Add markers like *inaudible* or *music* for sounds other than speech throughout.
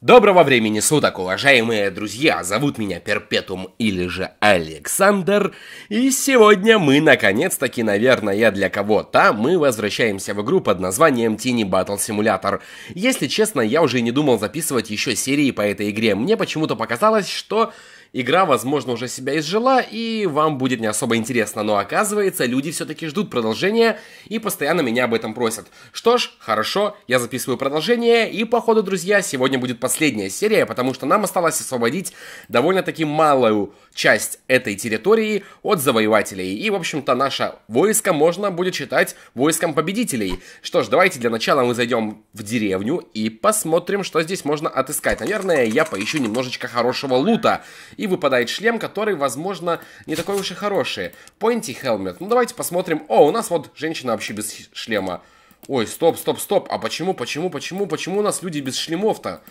Доброго времени суток, уважаемые друзья! Зовут меня Перпетум или же Александр, и сегодня мы, наконец-таки, наверное, я для кого-то, мы возвращаемся в игру под названием Tiny Battle Simulator. Если честно, я уже не думал записывать еще серии по этой игре, мне почему-то показалось, что игра, возможно, уже себя изжила, и вам будет не особо интересно. Но оказывается, люди все-таки ждут продолжения и постоянно меня об этом просят. Что ж, хорошо, я записываю продолжение, и походу, друзья, сегодня будет последняя серия, потому что нам осталось освободить довольно-таки малую часть этой территории от завоевателей. И, в общем-то, наше войско можно будет считать войском победителей. Что ж, давайте для начала мы зайдем в деревню и посмотрим, что здесь можно отыскать. Наверное, я поищу немножечко хорошего лута и выпадает шлем, который, возможно, не такой уж и хороший. Pointy Helmet. Ну, давайте посмотрим. О, у нас вот женщина вообще без шлема. Ой, стоп, стоп, стоп. А почему, почему, почему, почему у нас люди без шлемов-то?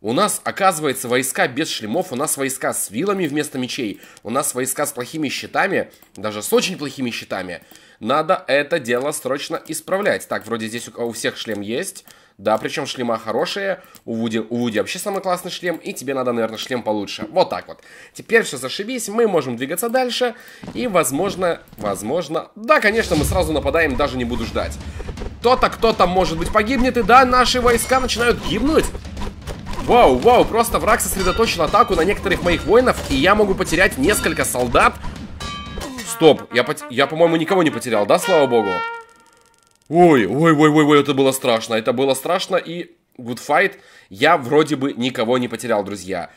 У нас, оказывается, войска без шлемов, у нас войска с вилами вместо мечей, у нас войска с плохими щитами, даже с очень плохими щитами. Надо это дело срочно исправлять. Так, вроде здесь у, у всех шлем есть. Да, причем шлема хорошие. У Вуди, у Вуди вообще самый классный шлем. И тебе надо, наверное, шлем получше. Вот так вот. Теперь все зашибись. Мы можем двигаться дальше. И, возможно, возможно... Да, конечно, мы сразу нападаем, даже не буду ждать. Кто-то, кто-то, может быть, погибнет. И да, наши войска начинают гибнуть. Вау, вау, просто враг сосредоточил атаку на некоторых моих воинов, и я могу потерять несколько солдат. Стоп, я, пот... я по-моему, никого не потерял, да, слава богу? Ой, ой, ой, ой, ой, это было страшно. Это было страшно и good fight. Я вроде бы никого не потерял, друзья.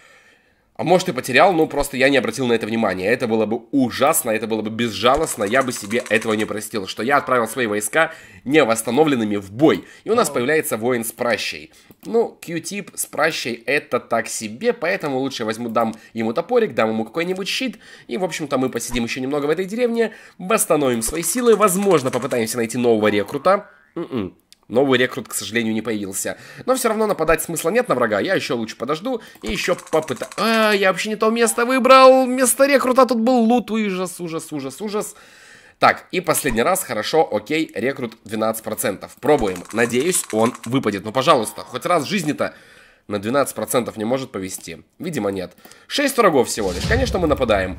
А может и потерял, но просто я не обратил на это внимания. Это было бы ужасно, это было бы безжалостно, я бы себе этого не простил, что я отправил свои войска не восстановленными в бой. И у нас появляется воин с пращей. Ну, Q-тип с пращей это так себе, поэтому лучше возьму, дам ему топорик, дам ему какой-нибудь щит. И, в общем-то, мы посидим еще немного в этой деревне, восстановим свои силы, возможно, попытаемся найти нового рекрута. Mm -mm. Новый рекрут, к сожалению, не появился. Но все равно нападать смысла нет на врага. Я еще лучше подожду и еще попытаюсь... А, я вообще не то место выбрал. Место рекрута тут был лут. Ужас, ужас, ужас, ужас. Так, и последний раз. Хорошо, окей, рекрут 12%. Пробуем. Надеюсь, он выпадет. Ну, пожалуйста, хоть раз в жизни-то на 12% не может повести. Видимо, нет. 6 врагов всего лишь. Конечно, мы нападаем.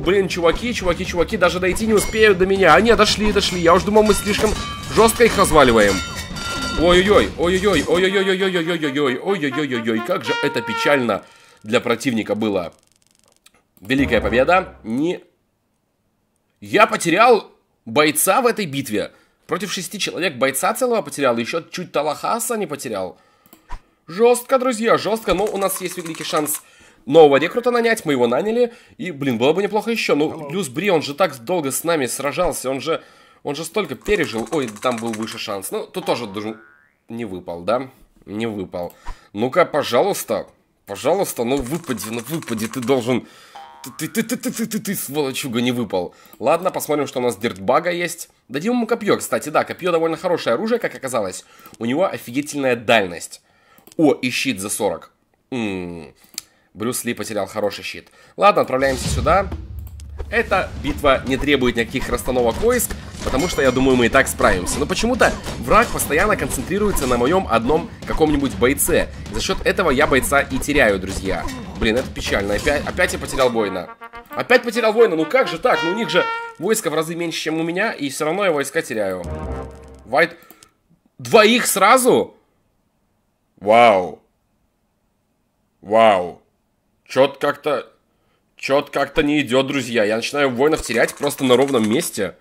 блин, чуваки, чуваки, чуваки, даже дойти не успеют до меня. Они а, дошли, дошли. Я уже думал, мы слишком Жестко их разваливаем. Ой-ой-ой, ой-ой-ой, ой-ой-ой-ой-ой-ой-ой, ой-ой-ой-ой-ой, как же это печально для противника было. Великая победа. Не... Я потерял бойца в этой битве. Против шести человек бойца целого потерял, еще чуть Талахаса не потерял. Жестко, друзья, жестко, но у нас есть великий шанс нового рекрута нанять, мы его наняли, и, блин, было бы неплохо еще, ну, плюс Бри, он же так долго с нами сражался, он же он же столько пережил. Ой, там был выше шанс. Ну, тут тоже должен... Не выпал, да? Не выпал. Ну-ка, пожалуйста. Пожалуйста, ну выпади, ну выпади. Ты должен... Ты, ты, ты, ты, ты, ты, ты, сволочуга, не выпал. Ладно, посмотрим, что у нас дертбага есть. Дадим ему копье, кстати, да. Копье довольно хорошее оружие, как оказалось. У него офигительная дальность. О, и щит за 40. М -м -м. Брюс Ли потерял хороший щит. Ладно, отправляемся сюда. Эта битва не требует никаких расстановок войск, потому что я думаю мы и так справимся. Но почему-то враг постоянно концентрируется на моем одном каком-нибудь бойце. За счет этого я бойца и теряю, друзья. Блин, это печально. Опять, опять я потерял воина. Опять потерял воина, ну как же так? Ну у них же войска в разы меньше, чем у меня, и все равно я войска теряю. Вайт... Двоих сразу? Вау. Вау. Чё-то как-то... Чё-то как-то не идет, друзья. Я начинаю воинов терять просто на ровном месте.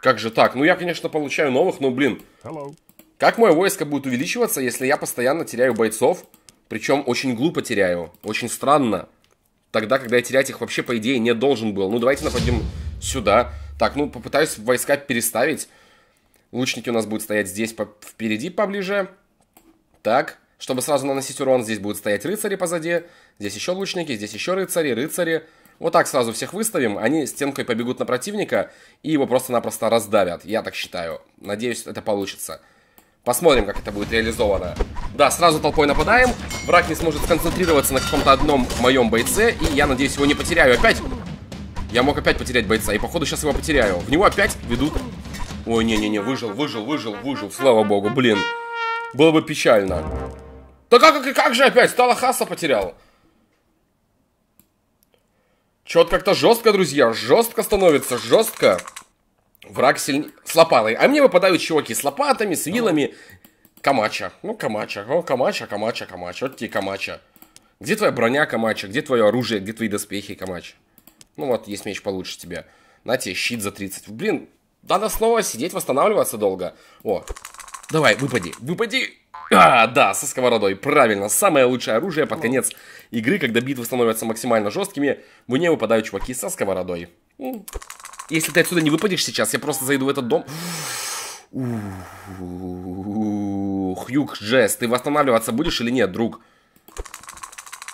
Как же так? Ну, я, конечно, получаю новых, но, блин. Hello. Как мое войско будет увеличиваться, если я постоянно теряю бойцов? Причем очень глупо теряю. Очень странно. Тогда, когда я терять их вообще, по идее, не должен был. Ну, давайте нападем сюда. Так, ну, попытаюсь войска переставить. Лучники у нас будут стоять здесь по впереди поближе. Так, чтобы сразу наносить урон, здесь будут стоять рыцари позади. Здесь еще лучники, здесь еще рыцари, рыцари. Вот так сразу всех выставим. Они стенкой побегут на противника и его просто-напросто раздавят. Я так считаю. Надеюсь, это получится. Посмотрим, как это будет реализовано. Да, сразу толпой нападаем. Враг не сможет сконцентрироваться на каком-то одном моем бойце. И я надеюсь, его не потеряю. Опять? Я мог опять потерять бойца. И походу сейчас его потеряю. В него опять ведут. Ой, не-не-не, выжил, выжил, выжил, выжил. Слава богу, блин. Было бы печально. Да как, как, как же опять? Стала Хаса потерял. Чё-то как-то жестко, друзья, жестко становится, жестко. Враг сильный, С лопатой. А мне выпадают чуваки с лопатами, с вилами. Камача. Ну, Камача. О, Камача, Камача, Камача. Вот тебе Камача. Где твоя броня, Камача? Где твое оружие? Где твои доспехи, Камача? Ну вот, есть меч получше тебе, На тебе щит за 30. Блин, надо снова сидеть, восстанавливаться долго. О, Давай, выпади, выпади. А, да, со сковородой, правильно. Самое лучшее оружие под конец игры, когда битвы становятся максимально жесткими. Мне выпадают чуваки со сковородой. Если ты отсюда не выпадешь сейчас, я просто зайду в этот дом. Хьюк Джесс, ты восстанавливаться будешь или нет, друг?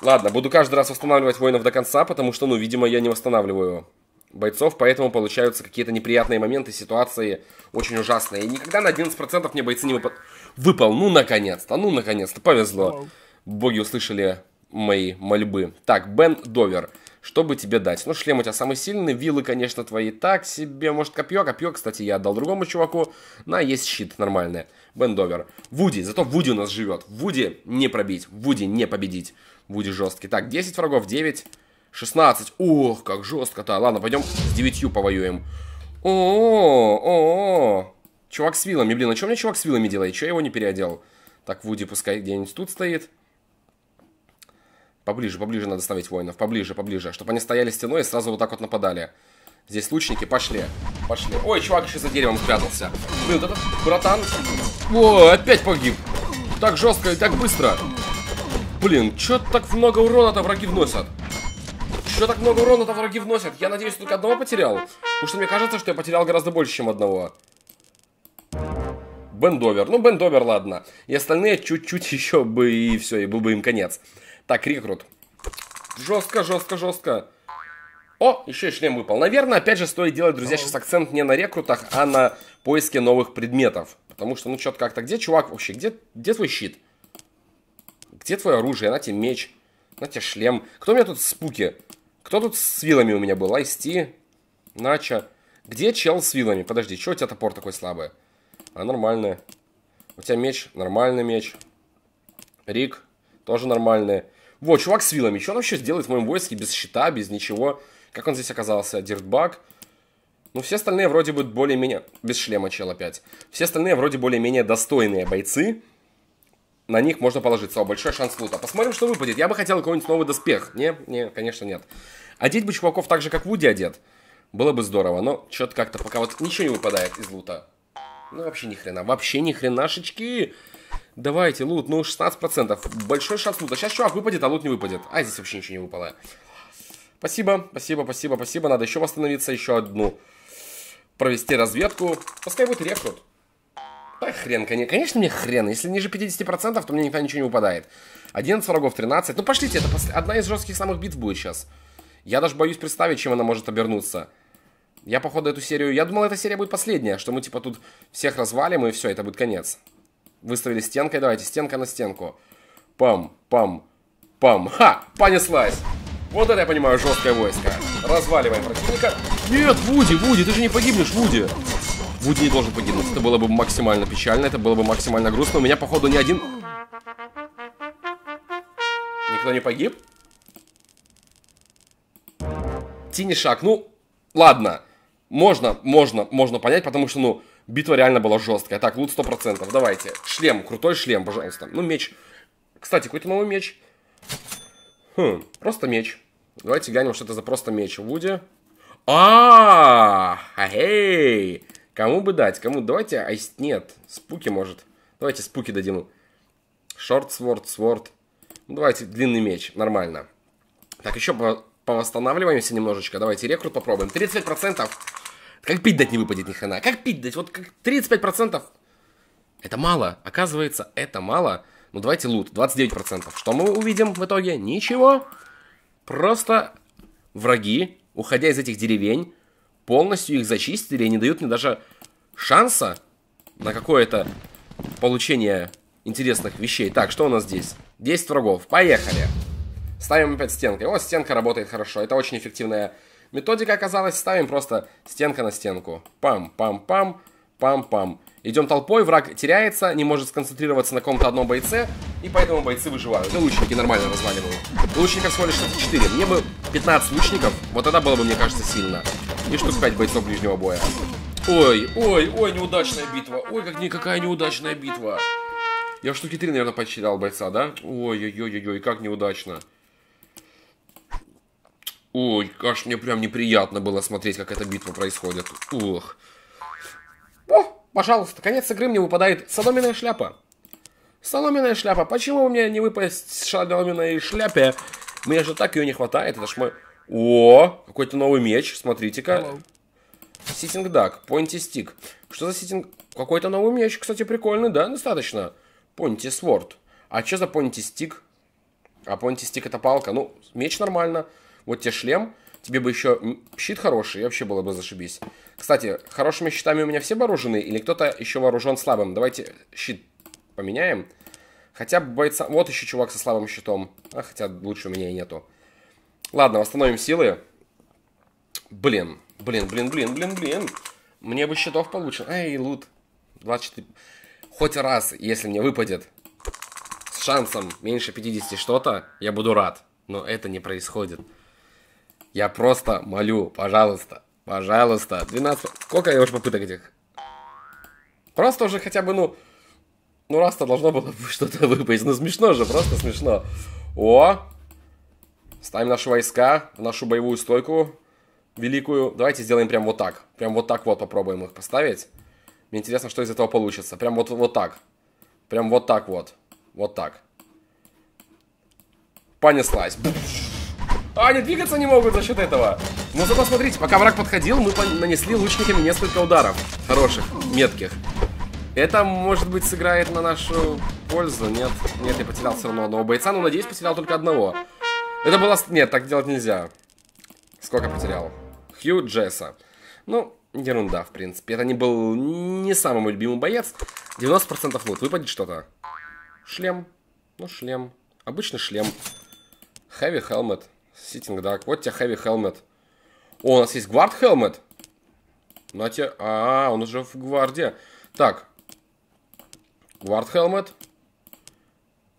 Ладно, буду каждый раз восстанавливать воинов до конца, потому что, ну, видимо, я не восстанавливаю бойцов, поэтому получаются какие-то неприятные моменты, ситуации очень ужасные. И никогда на 11% мне бойцы не выпал. Выпал, ну наконец-то, ну наконец-то, повезло. Боги услышали мои мольбы. Так, Бен Довер, что бы тебе дать? Ну, шлем у тебя самый сильный, вилы, конечно, твои так себе, может, копье. Копье, кстати, я отдал другому чуваку. На, есть щит нормальный. Бен Довер. Вуди, зато Вуди у нас живет. Вуди не пробить, Вуди не победить. Вуди жесткий. Так, 10 врагов, 9. 16. Ох, как жестко-то. Ладно, пойдем с 9 повоюем. О, -о, о, о, Чувак с вилами. Блин, а что мне чувак с вилами делает? Че я его не переодел? Так, Вуди пускай где-нибудь тут стоит. Поближе, поближе надо ставить воинов. Поближе, поближе. Чтобы они стояли стеной и сразу вот так вот нападали. Здесь лучники, пошли. Пошли. Ой, чувак еще за деревом спрятался. Блин, этот братан... О, опять погиб. Так жестко и так быстро. Блин, что так много урона-то враги вносят? Что так много урона-то враги вносят? Я надеюсь, только одного потерял. Потому что мне кажется, что я потерял гораздо больше, чем одного. Бендовер. Ну, Бендовер, ладно. И остальные чуть-чуть *laughs* еще бы и все, и был бы им конец. Так, рекрут. Жестко, жестко, жестко. О, еще и шлем выпал. Наверное, опять же, стоит делать, друзья, сейчас акцент не на рекрутах, а на поиске новых предметов. Потому что, ну, что-то как-то... Где, чувак, вообще? Где, где твой щит? Где твое оружие? На тебе меч. На тебе шлем. Кто у меня тут спуки? Кто тут с вилами у меня был? Айсти, Нача. Где чел с вилами? Подожди, что у тебя топор такой слабый? А, нормально. У тебя меч, нормальный меч. Рик, тоже нормальный. Вот, чувак с вилами. Что он вообще сделает в моем войске без щита, без ничего? Как он здесь оказался? Диртбаг. Ну, все остальные вроде бы более-менее... Без шлема чел опять. Все остальные вроде более-менее достойные бойцы. На них можно положиться. О, большой шанс лута. Посмотрим, что выпадет. Я бы хотел какой-нибудь новый доспех. Не, не, конечно, нет. Одеть бы чуваков так же, как Вуди одет. Было бы здорово, но что-то как-то пока вот ничего не выпадает из лута. Ну вообще ни хрена, вообще ни хренашечки. Давайте, лут, ну 16%. Большой шанс лута. Сейчас чувак выпадет, а лут не выпадет. А, здесь вообще ничего не выпало. Спасибо, спасибо, спасибо, спасибо. Надо еще восстановиться, еще одну. Провести разведку. Пускай будет рекрут. Да хрен, конечно, мне хрен. Если ниже 50%, то мне никогда ничего не выпадает. 11 врагов, 13. Ну пошлите, это одна из жестких самых битв будет сейчас. Я даже боюсь представить, чем она может обернуться. Я, походу, эту серию... Я думал, эта серия будет последняя, что мы, типа, тут всех развалим, и все, это будет конец. Выставили стенкой, давайте, стенка на стенку. Пам, пам, пам. Ха! Понеслась! Вот это я понимаю, жесткое войско. Разваливаем противника. Нет, Вуди, Вуди, ты же не погибнешь, Вуди. Вуди не должен погибнуть. Это было бы максимально печально, это было бы максимально грустно. У меня, походу, ни один... Никто не погиб? Тини шаг, ну, ладно. Можно, можно, можно понять, потому что, ну, битва реально была жесткая. Так, лут сто процентов, давайте. Шлем, крутой шлем, пожалуйста. Ну, меч. Кстати, какой-то новый меч. Хм, просто меч. Давайте глянем, что это за просто меч. Вуди. а а Эй! Кому бы дать? Кому? Давайте... Айс... Нет, спуки, может. Давайте спуки дадим. Шорт, сворд, сворд. Ну, давайте длинный меч, нормально. Так, еще по Восстанавливаемся немножечко. Давайте рекрут попробуем. 35%. Как пить дать не выпадет ни хрена. Как пить дать? Вот как 35%. Это мало. Оказывается, это мало. Ну, давайте лут. 29%. Что мы увидим в итоге? Ничего. Просто враги, уходя из этих деревень, полностью их зачистили и не дают мне даже шанса на какое-то получение интересных вещей. Так, что у нас здесь? 10 врагов. Поехали. Ставим опять стенкой. О, стенка работает хорошо. Это очень эффективная методика оказалась. Ставим просто стенка на стенку. Пам-пам-пам, пам-пам. Идем толпой, враг теряется, не может сконцентрироваться на каком-то одном бойце, и поэтому бойцы выживают. И ну, лучники нормально разваливают. Лучников всего лишь 4. Мне бы 15 лучников, вот тогда было бы, мне кажется, сильно. И штук 5 бойцов ближнего боя. Ой, ой, ой, неудачная битва. Ой, как никакая неудачная битва. Я в штуке 3, наверное, подсчитал бойца, да? Ой-ой-ой-ой, как неудачно. Ой, аж мне прям неприятно было смотреть, как эта битва происходит. Ух. О, пожалуйста, конец игры мне выпадает соломенная шляпа. Соломенная шляпа. Почему у меня не выпасть соломенной шляпе? Мне же так ее не хватает. Это ж мой... О, какой-то новый меч. Смотрите-ка. Ситинг дак. Понти стик. Что за ситинг... Какой-то новый меч, кстати, прикольный, да? Достаточно. Понти сворд. А что за понти стик? А понти стик это палка. Ну, меч нормально. Вот тебе шлем, тебе бы еще щит хороший, и вообще было бы зашибись. Кстати, хорошими щитами у меня все вооружены, или кто-то еще вооружен слабым? Давайте щит поменяем. Хотя бы бойца... Вот еще чувак со слабым щитом. А, хотя лучше у меня и нету. Ладно, восстановим силы. Блин, блин, блин, блин, блин, блин. Мне бы щитов получено. Эй, лут. 24. Хоть раз, если мне выпадет с шансом меньше 50 что-то, я буду рад. Но это не происходит. Я просто молю, пожалуйста, пожалуйста. 12. Сколько я уже попыток этих? Просто уже хотя бы, ну... Ну, раз-то должно было *laughs* что-то выпасть. Ну, смешно же, просто смешно. О! Ставим наши войска в нашу боевую стойку великую. Давайте сделаем прям вот так. Прям вот так вот попробуем их поставить. Мне интересно, что из этого получится. Прям вот, вот так. Прям вот так вот. Вот так. Понеслась. А, они двигаться не могут за счет этого. Но зато смотрите, пока враг подходил, мы нанесли лучниками несколько ударов. Хороших, метких. Это, может быть, сыграет на нашу пользу. Нет, нет, я потерял все равно одного бойца, но, ну, надеюсь, потерял только одного. Это было... Нет, так делать нельзя. Сколько потерял? Хью Джесса. Ну, ерунда, в принципе. Это не был не самый мой любимый боец. 90% лут. Выпадет что-то. Шлем. Ну, шлем. Обычный шлем. Heavy helmet. Ситинг, да. Вот тебе хэви хелмет. О, у нас есть гвард хелмет. На те... А, он уже в гварде. Так. Гвард хелмет.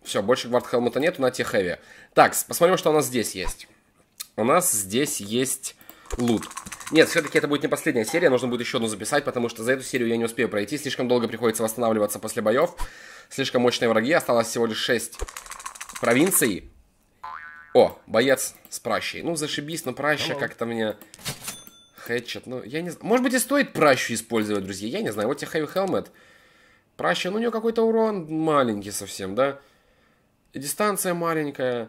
Все, больше гвард хелмета нету, на те хэви. Так, посмотрим, что у нас здесь есть. У нас здесь есть лут. Нет, все-таки это будет не последняя серия, нужно будет еще одну записать, потому что за эту серию я не успею пройти. Слишком долго приходится восстанавливаться после боев. Слишком мощные враги, осталось всего лишь 6 провинций. О, боец с пращей. Ну, зашибись, но праща как-то мне... Хэтчет, ну, я не знаю. Может быть, и стоит пращу использовать, друзья, я не знаю. Вот тебе Хэви Хелмет. Праща, ну, у нее какой-то урон маленький совсем, да? дистанция маленькая.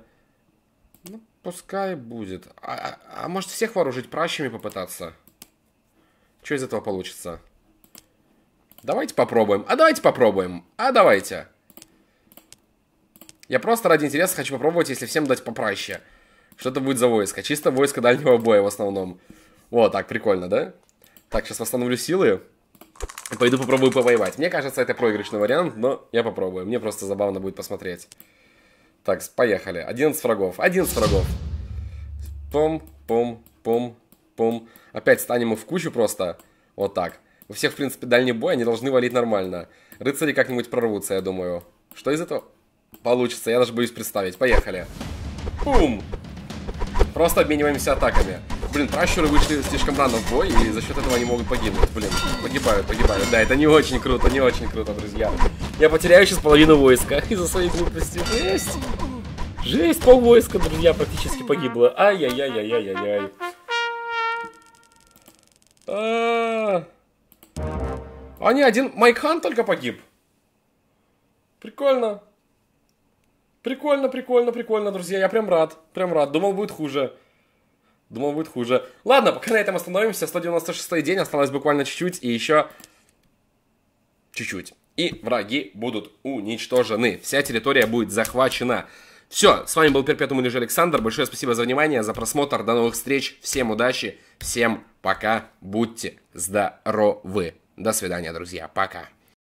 Ну, пускай будет. А, а, а может, всех вооружить пращами попытаться? Что из этого получится? Давайте попробуем. А давайте попробуем. А давайте. Я просто ради интереса хочу попробовать, если всем дать попроще. Что это будет за войско? Чисто войско дальнего боя в основном. Вот, так, прикольно, да? Так, сейчас восстановлю силы. Пойду попробую повоевать. Мне кажется, это проигрышный вариант, но я попробую. Мне просто забавно будет посмотреть. Так, поехали. 11 врагов. 11 врагов. Пом, пом, пом, пом. Опять станем в кучу просто. Вот так. У всех, в принципе, дальний бой, они должны валить нормально. Рыцари как-нибудь прорвутся, я думаю. Что из этого? получится. Я даже боюсь представить. Поехали. Бум! Просто обмениваемся атаками. Блин, пращуры вышли слишком рано в бой, и за счет этого они могут погибнуть. Блин, погибают, погибают. Да, это не очень круто, не очень круто, друзья. Я потеряю сейчас половину войска *laughs* из-за своей глупости. Жесть! Жесть, пол войска, друзья, практически погибло. Ай-яй-яй-яй-яй-яй. А, -а, -а. а не, один Майкхан только погиб. Прикольно. Прикольно, прикольно, прикольно, друзья. Я прям рад, прям рад. Думал, будет хуже. Думал, будет хуже. Ладно, пока на этом остановимся. 196 день, осталось буквально чуть-чуть и еще чуть-чуть. И враги будут уничтожены. Вся территория будет захвачена. Все, с вами был Перпетум Инжи Александр. Большое спасибо за внимание, за просмотр. До новых встреч. Всем удачи. Всем пока. Будьте здоровы. До свидания, друзья. Пока.